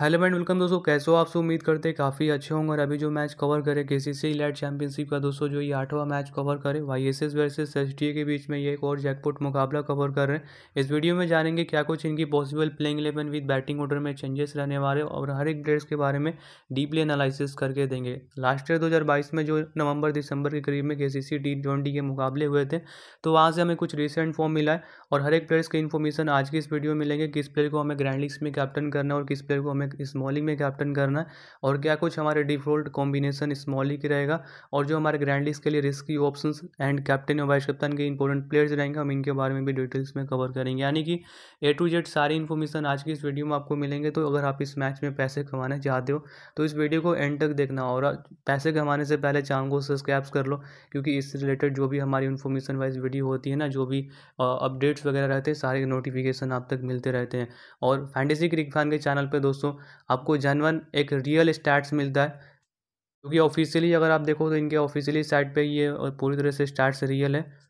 hello and welcome दोस्तों कैसे हो आपसे उम्मीद करते हैं काफ़ी अच्छे होंगे और अभी जो मैच कवर करे के सी सी लाइट चैंपियनशिप का दोस्तों जो ये आठवां मैच कवर करे Y S S versus S T A के बीच में ये एक और जैकपॉट मुकाबला कवर कर रहे हैं इस वीडियो में जानेंगे क्या कुछ इनकी possible playing eleven with batting order में चेंजेस रहने वाले और हर एक प्लेयर्स के बारे में डीपली एनालिसिस करके देंगे लास्ट ईयर दो में जो नवंबर दिसंबर के करीब में के सी सी टी ट्वेंटी के मुकाबले हुए थे तो वहाँ से हमें कुछ रिसेंट फॉर्म मिला है और हर एक प्लेयर्स की इन्फॉर्मेशन आज की इस वीडियो में मिलेंगे किस प्लेयर को हमें ग्रैंड लीग्स में कैप्टन करना है और किस प्लेयर को हमें में स्मॉलिंग में कैप्टन करना है और क्या कुछ हमारे डिफॉल्ट कॉम्बिनेशन स्मॉली की रहेगा और जो हमारे ग्रैंड लिस्ट के लिए रिस्की ऑप्शंस एंड कैप्टन और वाइस कप्तान के इंपॉर्टेंट प्लेयर्स रहेंगे हम इनके बारे में भी डिटेल्स में कवर करेंगे यानी कि ए टू जेड सारी इन्फॉर्मेशन आज की इस वीडियो में आपको मिलेंगे तो अगर आप इस मैच में पैसे कमाना चाहते हो तो इस वीडियो को एंड तक देखना और पैसे कमाने से पहले चैनल को सब्सक्राइब कर लो क्योंकि इससे रिलेटेड जो भी हमारी इन्फॉर्मेशन वाइज वीडियो होती है ना जो भी अपडेट्स वगैरह रहते हैं सारे नोटिफिकेशन आप तक मिलते रहते हैं और फैंटेसी क्रिक फैन के चैनल पर दोस्तों आपको जनवन एक रियल स्टार्ट्स मिलता है क्योंकि ऑफिशियली अगर आप देखो तो इनके ऑफिशियली साइट पे ये पूरी तरह से स्टार्ट्स रियल है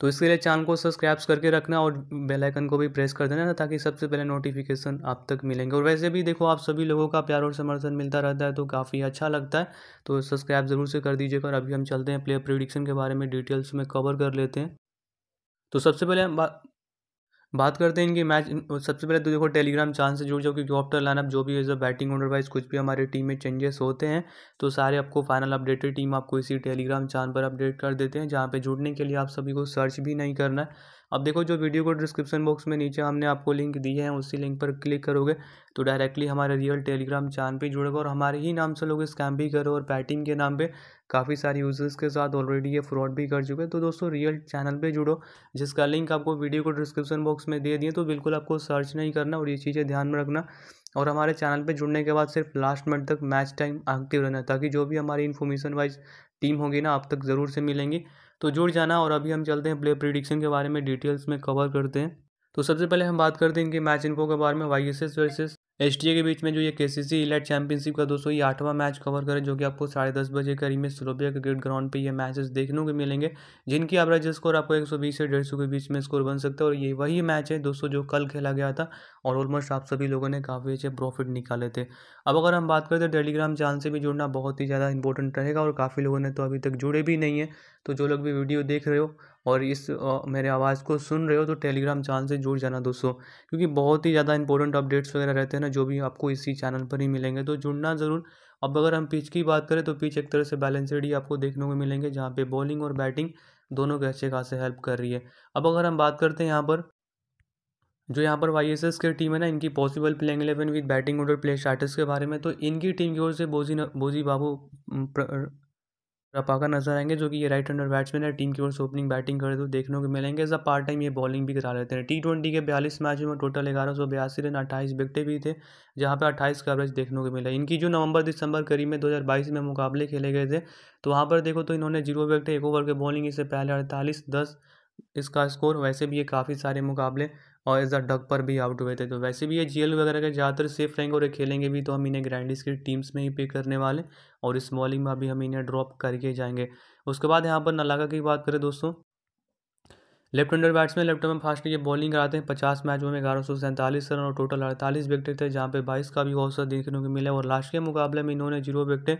तो इसके लिए चैनल को सब्सक्राइब करके रखना और बेल आइकन को भी प्रेस कर देना ताकि सबसे पहले नोटिफिकेशन आप तक मिलेंगे और वैसे भी देखो आप सभी लोगों का प्यार और समर्थन मिलता रहता है तो काफ़ी अच्छा लगता है तो सब्सक्राइब ज़रूर से कर दीजिएगा और अभी हम चलते हैं प्लेयर प्रिडिक्शन के बारे में डिटेल्स में कवर कर लेते हैं तो सबसे पहले हम बात करते हैं इनकी मैच सबसे पहले तो देखो टेलीग्राम चांस से जुड़ जाओ क्योंकि ऑप्टर लाइनअप तो जो भी as a batting order wise कुछ भी हमारे टीम में चेंजेस होते हैं तो सारे आपको फाइनल अपडेटेड टीम आपको इसी टेलीग्राम चैनल पर अपडेट कर देते हैं जहाँ पे जुड़ने के लिए आप सभी को सर्च भी नहीं करना है अब देखो जो वीडियो को डिस्क्रिप्शन बॉक्स में नीचे हमने आपको लिंक दी है उसी लिंक पर क्लिक करोगे तो डायरेक्टली हमारे रियल टेलीग्राम चैनल पे जुड़ेगा और हमारे ही नाम से लोग स्कैम भी करो और पैटिंग के नाम पे काफ़ी सारे यूज़र्स के साथ ऑलरेडी ये फ्रॉड भी कर चुके हैं तो दोस्तों रियल चैनल पे जुड़ो जिसका लिंक आपको वीडियो को डिस्क्रिप्शन बॉक्स में दे दिए तो बिल्कुल आपको सर्च नहीं करना और ये चीज़ें ध्यान में रखना और हमारे चैनल पे जुड़ने के बाद सिर्फ लास्ट मिनट तक मैच टाइम एक्टिव रहना ताकि जो भी हमारी इन्फॉर्मेशन वाइज टीम होगी ना आप तक ज़रूर से मिलेंगी तो जुड़ जाना और अभी हम चलते हैं प्ले प्रिडिक्शन के बारे में डिटेल्स में कवर करते हैं तो सबसे पहले हम बात करते हैं इनके मैच इनको के बारे में Y S S versus S के बीच में जो ये के सी सी इलेट चैंपियनशिप का दोस्तों ये आठवां मैच कवर करें जो कि आपको साढ़े दस बजे करीब में स्लोबिया क्रिकेट ग्राउंड पे ये मैचेस देखने को मिलेंगे जिनकी एवरेज स्कोर आपको 120 से 150 के बीच में स्कोर बन सकता है और ये वही मैच है दोस्तों जो कल खेला गया था और ऑलमोस्ट आप सभी लोगों ने काफ़ी अच्छे प्रॉफिट निकाले थे अब अगर हम बात करें तो टेलीग्राम चैनल से भी जुड़ना बहुत ही ज़्यादा इंपॉर्टेंट रहेगा और काफ़ी लोगों ने तो अभी तक जुड़े भी नहीं है तो जो लोग भी वीडियो देख रहे हो और इस मेरे आवाज़ को सुन रहे हो तो टेलीग्राम चैनल से जुड़ जाना दोस्तों क्योंकि बहुत ही ज़्यादा इंपॉर्टेंट अपडेट्स वगैरह रहते हैं ना जो भी आपको इसी चैनल पर ही मिलेंगे तो जुड़ना ज़रूर अब अगर हम पिच की बात करें तो पिच एक तरह से बैलेंसड ही आपको देखने को मिलेंगे जहाँ पे बॉलिंग और बैटिंग दोनों के अच्छे खासे हेल्प कर रही है अब अगर हम बात करते हैं यहाँ पर जो यहाँ पर वाई की टीम है ना इनकी possible playing eleven with batting order play starters के बारे में तो इनकी टीम की ओर से बोजी न, बोजी बाबू रपाका नजर आएंगे जो कि ये राइट हैंडर बैट्समैन है टीम की ओर से ओपनिंग बैटिंग करते हुए देखने को मिलेंगे एज अ पार्ट टाइम ये बॉलिंग भी करा लेते हैं टी ट्वेंटी के बयालीस मैच में टोटल ग्यारह सौ बयासी रन अट्ठाईस विकटे भी थे जहाँ पे अट्ठाईस का एवरेज देखने को मिला इनकी जो नवंबर दिसंबर करीब में दो में मुकाबले खेले गए थे तो वहाँ पर देखो तो इन्होंने जीरो विकटे एक ओवर के बॉलिंग इससे पहले अड़तालीस दस इसका स्कोर वैसे भी ये काफ़ी सारे मुकाबले और अ डग पर भी आउट हुए थे तो वैसे भी ये जीएल वगैरह के ज़्यादातर सेफ रहेंगे और ये खेलेंगे भी तो हम इन्हें ग्रैंडिस की टीम्स में ही पे करने वाले और इस बॉलिंग में अभी हम इन्हें ड्रॉप करके जाएंगे उसके बाद यहाँ पर नलागा की बात करें दोस्तों लेफ्ट हैंडर बैट्समैन लेफ्ट में फास्ट के बॉलिंग कराते हैं पचास मैचों में ग्यारह सौ सैंतालीस रन और टोटल अड़तालीस विकेट थे जहाँ पे बाईस का भी औसत देखने को मिला और लास्ट के मुकाबले में इन्होंने जीरो विकेटें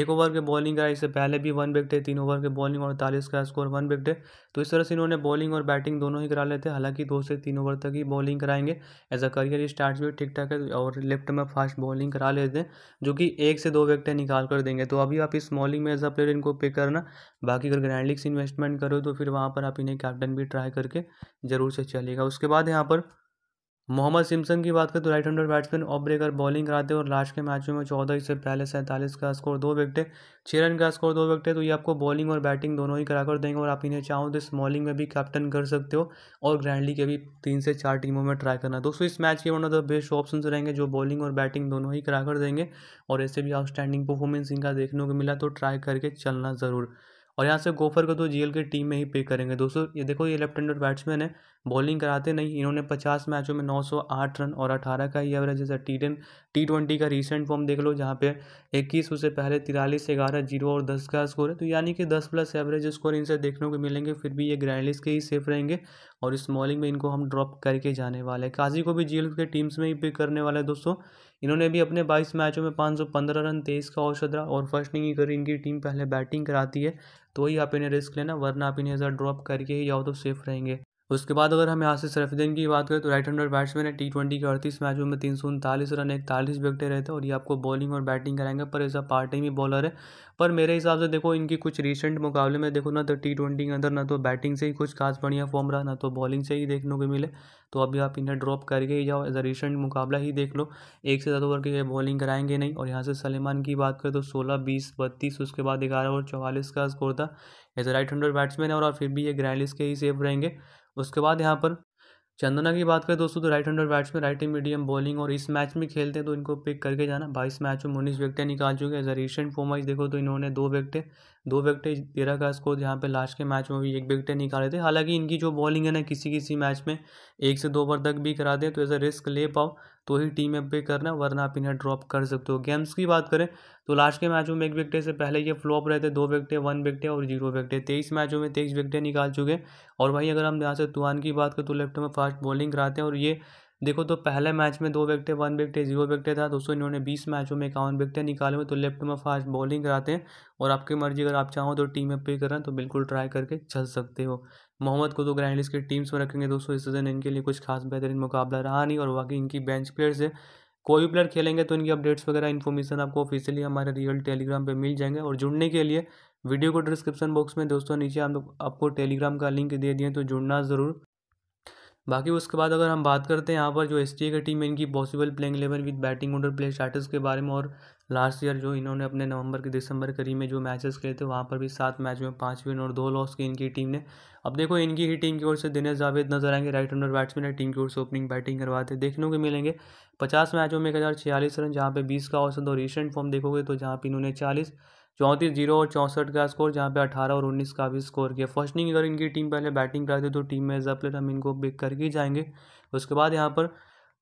एक ओवर के बॉलिंग कराई इससे पहले भी वन विकेटें तीन ओवर के बॉलिंग और अड़तालीस का स्कोर वन विकेट तो इस तरह से इन्होंने बॉलिंग और बैटिंग दोनों ही करा लेते हैं हालांकि दो से तीन ओवर तक ही बॉलिंग कराएंगे एज अ करियर स्टार्ट भी ठीक ठाक है और लेफ्ट में फास्ट बॉलिंग करा लेते हैं जो कि एक से दो विकेटें निकाल कर देंगे तो अभी आप इस बॉलिंग में एज अ प्लेयर इनको पिक करना बाकी अगर ग्रैंड लीग इन्वेस्टमेंट करो तो फिर वहाँ पर आप इन्हें कैप्टन भी ट्राई करके ज़रूर से चलेगा उसके बाद यहाँ पर मोहम्मद सिमसन की बात करें तो right hander batsman off breaker bowling कराते और लास्ट के मैचों में चौदह से पहले सैंतालीस का स्कोर दो विकटे छः रन का स्कोर दो विकटे तो ये आपको बॉलिंग और बैटिंग दोनों ही कराकर देंगे और आप इन्हें चाहो तो स्मॉलिंग में भी कैप्टन कर सकते हो और ग्रैंडली के भी तीन से चार टीमों में ट्राई करना दोस्तों इस मैच के one of the best option रहेंगे जो बॉलिंग और बैटिंग दोनों ही कराकर देंगे और ऐसे भी आउटस्टैंडिंग परफॉर्मेंस इनका देखने को मिला तो ट्राई करके चलना ज़रूर और यहाँ से गोफर को तो जी की टीम में ही पे करेंगे दोस्तों ये देखो ये लेफ्ट हैंडेड बैट्समैन है बॉलिंग कराते नहीं इन्होंने पचास मैचों में 908 रन और 18 का ही एवरेज जैसा टी टेन टी ट्वेंटी का रिसेंट फॉर्म देख लो जहाँ पे 21 उससे पहले तिरालीस ग्यारह जीरो और 10 का स्कोर है तो यानी कि 10 प्लस एवरेज स्कोर इनसे देखने को मिलेंगे फिर भी ये ग्रैंडलिस के ही सेफ रहेंगे और इस मॉलिंग में इनको हम ड्रॉप करके जाने वाले हैं काजी को भी जी के टीम्स में ही पिक करने वाला है दोस्तों इन्होंने भी अपने बाईस मैचों में पाँच सौ पंद्रह रन तेईस का औसत रहा और फर्स्ट इनिंग अगर इनकी टीम पहले बैटिंग कराती है तो ही आप इन्हें रिस्क लेना वरना आप इन्हें ज़रा ड्रॉप करके ही जाओ तो सेफ रहेंगे उसके बाद अगर हम यहाँ से सरफुद्दीन की बात करें तो राइट हैंडर बैट्समैन है टी ट्वेंटी के अड़तीस मैचों में तीन सौ उनतालीस रन इकतालीस विकटे रहते थे और ये आपको बॉलिंग और बैटिंग कराएंगे पर ऐसा पार्ट टाइम ही बॉलर है पर मेरे हिसाब से देखो इनकी कुछ रिसेंट मुकाबले में देखो ना तो टी ट्वेंटी के अंदर ना तो बैटिंग से ही कुछ खास बढ़िया फॉर्म रहा ना तो बॉलिंग से ही देखने को मिले तो अभी आप इन्हें ड्रॉप करके ही जाओ एज अ रिसेंट मुकाबला ही देख लो एक से ज़्यादा ओवर के बॉलिंग कराएंगे नहीं और यहाँ से सलेमान की बात करें तो सोलह बीस बत्तीस उसके बाद ग्यारह ओवर चौवालीस का स्कोर था as a right hander batsman है और फिर भी ये ग्रैंड के ही सेफ रहेंगे उसके बाद यहाँ पर चंदना की बात करें दोस्तों तो right bats batsman right medium bowling और इस मैच में खेलते हैं तो इनको पिक करके जाना बाईस मैच में उन्नीस विकटें निकाल चुके हैं रिसेंट फॉर्म वाइज देखो तो इन्होंने दो विकटें दो विकटें तेरह का स्कोर यहाँ पे लास्ट के मैच में भी एक विकटें निकाले थे हालांकि इनकी जो बॉलिंग है ना किसी किसी मैच में एक से दो ओवर तक भी कराते हैं तो एज अ रिस्क ले पाओ तो ही टीम एप पे करना वरना आप इन्हें ड्रॉप कर सकते हो गेम्स की बात करें तो लास्ट के मैचों में एक विकटे से पहले ये फ्लॉप रहे थे दो विकटे वन विकटे और जीरो विकटे तेईस मैचों में तेईस विकटे निकाल चुके और भाई अगर हम यहाँ से तुआन की बात करें तो लेफ्ट में फास्ट बॉलिंग कराते हैं और ये देखो तो पहले मैच में दो विकटे वन विकटे जीरो विकटे था दोस्तों इन्होंने बीस मैचों में इक्यावन विकटें निकाले हुए तो लेफ्ट में फास्ट बॉलिंग कराते हैं और आपकी मर्जी अगर आप चाहो तो टीम में पे करें तो बिल्कुल ट्राई करके चल सकते हो मोहम्मद को तो ग्रैंड की टीम्स में रखेंगे दोस्तों इस सीज़न इनके लिए कुछ खास बेहतरीन मुकाबला रहा नहीं और बाकी इनकी बेंच प्लेयर्स है कोई भी प्लेयर खेलेंगे तो इनकी अपडेट्स वगैरह इन्फॉर्मेशन आपको ऑफिशियली हमारे रियल टेलीग्राम पे मिल जाएंगे और जुड़ने के लिए वीडियो को डिस्क्रिप्शन बॉक्स में दोस्तों नीचे हम लोग आपको टेलीग्राम का लिंक दे दिए तो जुड़ना ज़रूर बाकी उसके बाद अगर हम बात करते हैं यहाँ पर जो एस टी की टीम है इनकी possible playing eleven with batting order play starters के बारे में और लास्ट ईयर जो इन्होंने अपने नवंबर के दिसंबर करीब में जो मैचेस खेले थे वहाँ पर भी सात मैच में पाँच विन और दो लॉस की इनकी टीम ने अब देखो इनकी ही टीम की ओर से दिनेश जावेद नजर आएंगे राइट हंडर बैट्समैन है टीम की ओर से ओपनिंग बैटिंग करवाते देखने को मिलेंगे पचास मैचों में एक हज़ार छियालीस रन जहाँ पे बीस का औसत और रिसेंट फॉर्म देखोगे तो जहाँ पर इन्होंने चालीस चौंतीस जीरो और चौंसठ का स्कोर जहाँ पे अठारह और उन्नीस का भी स्कोर किया फर्स्ट इनिंग अगर इनकी टीम पहले बैटिंग कराती तो टीम में एज अ प्लेयर हम इनको पिक करके ही जाएंगे उसके बाद यहाँ पर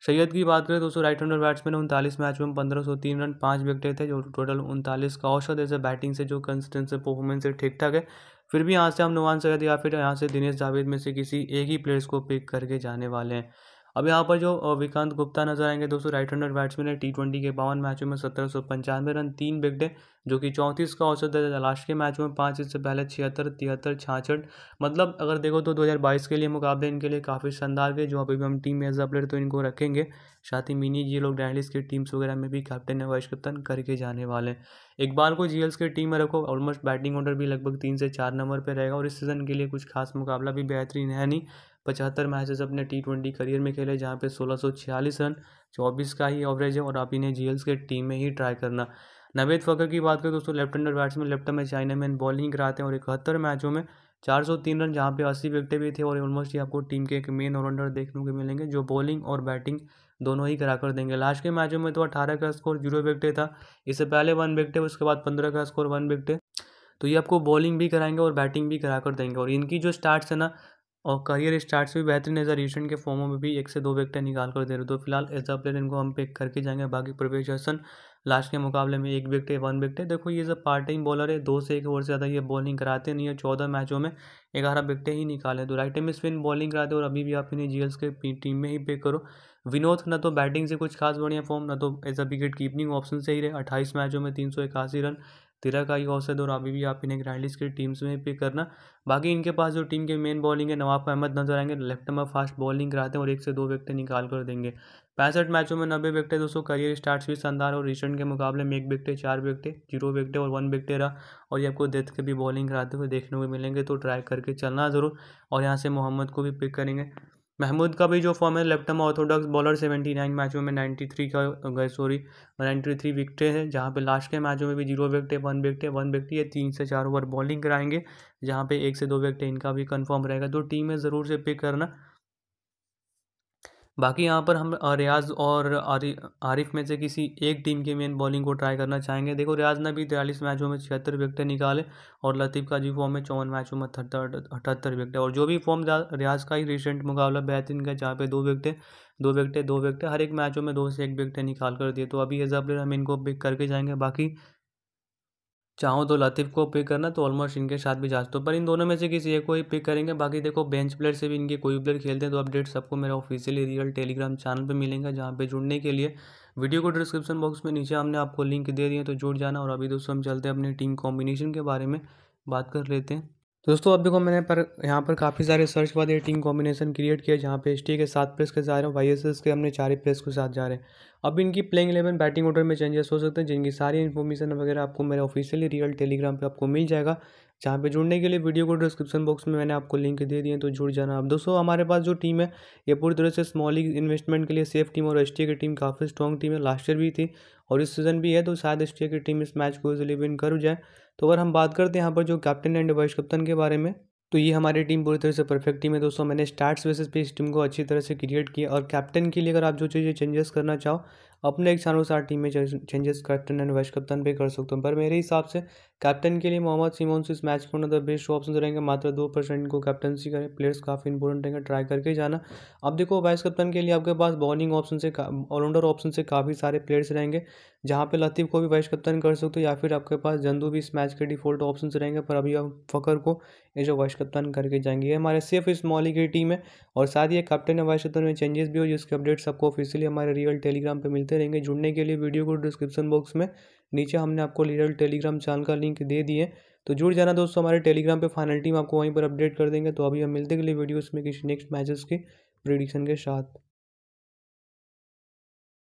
सैयद की बात करें तो राइट हैंडर बैट्समैन उनतालीस मैच में पंद्रह सौ तीन रन पाँच विकटे थे जो टोटल उनतालीस का औसत है बैटिंग से जो है परफॉर्मेंस है ठीक ठाक है फिर भी यहाँ से हम नुमान सैयद या फिर यहाँ से दिनेश जावेद में से किसी एक ही प्लेयर्स को पिक करके जाने वाले हैं अब यहाँ पर जो विकांत गुप्ता नजर आएंगे दोस्तों राइट हंडर बैट्समैन है टी ट्वेंटी के बावन मैचों में सत्रह सौ पंचानवे रन तीन है जो कि चौंतीस का औसत है लास्ट के मैच में पाँच इससे पहले छिहत्तर तिहत्तर छाछठ मतलब अगर देखो तो 2022 के लिए मुकाबले इनके लिए काफ़ी शानदार गए जो अभी भी हम टीम एज अ प्लेयर तो इनको रखेंगे साथ ही मिनी जी लोग डैंडिस की टीम्स वगैरह में भी कैप्टन या वाइस कैप्टन करके जाने वाले हैं इकबाल को जी की टीम में रखो ऑलमोस्ट बैटिंग ऑर्डर भी लगभग तीन से चार नंबर पर रहेगा और इस सीज़न के लिए कुछ खास मुकाबला भी बेहतरीन है नहीं पचहत्तर मैचेस अपने टी ट्वेंटी करियर में खेले जहाँ पे सोलह सौ छियालीस रन चौबीस का ही एवरेज है और आप इन्हें जी के टीम में ही ट्राई करना नवेद फकर की बात करें दोस्तों लेफ्ट हैंडर बैट्समैन लेफ्ट में चाइना मैन बॉलिंग कराते हैं और इकहत्तर मैचों में चार सौ तीन रन जहाँ पे अस्सी विकेट भी थे और ऑलमोस्ट ही आपको टीम के एक मेन ऑलराउंडर देखने को मिलेंगे जो बॉलिंग और बैटिंग दोनों ही करा कर देंगे लास्ट के मैचों में तो अठारह का स्कोर जीरो विकेट था इससे पहले वन विकटें उसके बाद पंद्रह का स्कोर वन विकटें तो ये आपको बॉलिंग भी कराएंगे और बैटिंग भी करा कर देंगे और इनकी जो स्टार्ट है ना और करियर स्टार्ट्स भी बेहतरीन एज अ रिसेंट के फॉर्मों में भी एक से दो विकटें निकाल कर दे रहे तो फिलहाल एज अ प्लेयर इनको हम पिक करके जाएंगे बाकी प्रवेश हसन लास्ट के मुकाबले में एक विकेट है वन विकेट है देखो ये सब पार्ट टाइम बॉलर है दो से एक ओवर से ज़्यादा ये बॉलिंग कराते नहीं है चौदह मैचों में ग्यारह विकटें ही निकाले तो राइट टाइम स्पिन बॉलिंग कराते और अभी भी आप इन्हें जी के टीम में ही पिक करो विनोद न तो बैटिंग से कुछ खास बढ़िया फॉर्म ना तो as a wicket keeping option से ही रहे अट्ठाईस मैचों में तीन सौ इक्यासी रन तिरकाई औसत और अभी भी आप इन्हें लीग की टीम्स में पिक करना बाकी इनके पास जो टीम के मेन बॉलिंग है नवाब अहमद नजर आएंगे लेफ्ट में फास्ट बॉलिंग कराते हैं और एक से दो विकटें निकाल कर देंगे पैंसठ मैचों में नब्बे विकटें दोस्तों करियर स्टार्ट भी शानदार और रिसेंट के मुकाबले में एक विकटे चार विकटे जीरो विकटे और वन विकटे रहा और ये आपको डेथ के भी बॉलिंग कराते हुए देखने को मिलेंगे तो ट्राई करके चलना ज़रूर और यहाँ से मोहम्मद को भी पिक करेंगे महमूद का भी जो फॉर्म है left orthodox bowler seventy nine मैचों में नाइन्टी थ्री का गए सॉरी नाइन्टी थ्री विकटे हैं जहाँ पे लास्ट के मैचों में भी zero wicket one wickets one wicket ये तीन से चार ओवर बॉलिंग कराएंगे जहाँ पे एक से दो विकटे इनका भी कंफर्म रहेगा तो टीम में ज़रूर से पिक करना बाकी यहाँ पर हम रियाज़ और आरिफ में से किसी एक टीम के मेन बॉलिंग को ट्राई करना चाहेंगे देखो रियाज़ ने भी तिरालीस मैचों में छिहत्तर विकटें निकाले और लतीफ़ का जी फॉर्म में चौवन मैचों में अठहत्तर अठहत्तर और जो भी फॉर्म रियाज का ही रिसेंट मुकाबला बेहतरीन का जहाँ पे दो विकटें दो विकटें दो विकटें हर एक मैचों में दो से एक विकटें निकाल कर दिए तो अभी एज अ प्लेयर हम इनको पिक करके जाएंगे बाकी चाहो तो लतीफ़ को पिक करना तो ऑलमोस्ट इनके साथ भी जा सकते हो पर इन दोनों में से किसी एक को ही पिक करेंगे बाकी देखो बेंच प्लेयर से भी इनके कोई प्लेयर खेलते हैं तो अपडेट सबको मेरा ऑफिशियली रियल टेलीग्राम चैनल पर मिलेंगे जहाँ पर जुड़ने के लिए वीडियो को डिस्क्रिप्शन बॉक्स में नीचे हमने आपको लिंक दे दिए तो जुड़ जाना और अभी दोस्तों हम चलते हैं अपनी टीम कॉम्बिनेशन के बारे में बात कर लेते हैं दोस्तों अब देखो मैंने पर यहाँ पर काफ़ी सारे सर्च ये टीम कॉम्बिनेशन क्रिएट किया जहाँ पे एस के सात प्लेस के जा रहे हैं वाई के हमने चार ही प्लेस के साथ जा रहे हैं अब इनकी प्लेइंग इलेवन बैटिंग ऑर्डर में चेंजेस हो सकते हैं जिनकी सारी इन्फॉर्मेशन वगैरह आपको मेरे ऑफिशियली रियल टेलीग्राम पे आपको मिल जाएगा जहाँ पे जुड़ने के लिए वीडियो को डिस्क्रिप्शन बॉक्स में मैंने आपको लिंक दे दिए तो जुड़ जाना आप दोस्तों हमारे पास जो टीम है ये पूरी तरह से स्मॉल इन्वेस्टमेंट के लिए सेफ टीम और एस की टीम काफ़ी स्ट्रॉन्ग टीम है लास्ट ईयर भी थी और इस सीज़न भी है तो शायद एस की टीम इस मैच को इजिली विन कर जाए तो अगर हम बात करते हैं यहाँ पर जो कैप्टन एंड वाइस कप्तान के बारे में तो ये हमारी टीम पूरी तरह से परफेक्ट टीम है दोस्तों मैंने स्टार्ट्स बेसिस पे इस टीम को अच्छी तरह से क्रिएट किया और कैप्टन के लिए अगर आप जो चीज़ें चेंजेस करना चाहो अपने इच्छानुसार टीम में चेंजेस कैप्टन एंड वाइस कप्तान भी कर सकते हो पर मेरे हिसाब से कैप्टन के लिए मोहम्मद सिमोन से इस मैच को द बेस्ट ऑप्शन रहेंगे मात्र दो परसेंट को कैप्टनसी करें प्लेयर्स काफ़ी इंपॉर्टेंट रहेंगे ट्राई करके जाना अब देखो वाइस कप्तान के लिए आपके पास बॉलिंग ऑप्शन से ऑलराउंडर ऑप्शन से काफ़ी सारे प्लेयर्स रहेंगे जहाँ पे लतीफ़ को भी वाइस कप्तान कर सकते हो या फिर आपके पास जंदू भी इस मैच के डिफॉल्ट ऑप्शन रहेंगे पर अभी आप फ़कर को ये जो वाइस कप्तान करके जाएंगे ये हमारे सेफ इस मॉली की टीम है और साथ ही कैप्टन वाइस कप्तान में चेंजेस भी हो जिसके अपडेट्स आपको ऑफिशियली हमारे रियल टेलीग्राम पर मिलते मिलते रहेंगे जुड़ने के लिए वीडियो को डिस्क्रिप्शन बॉक्स में नीचे हमने आपको लीडल टेलीग्राम चैनल का लिंक दे दिए तो जुड़ जाना दोस्तों हमारे टेलीग्राम पे फाइनल टीम आपको वहीं पर अपडेट कर देंगे तो अभी हम मिलते के लिए वीडियोस में किसी नेक्स्ट मैचेस के प्रिडिक्शन के साथ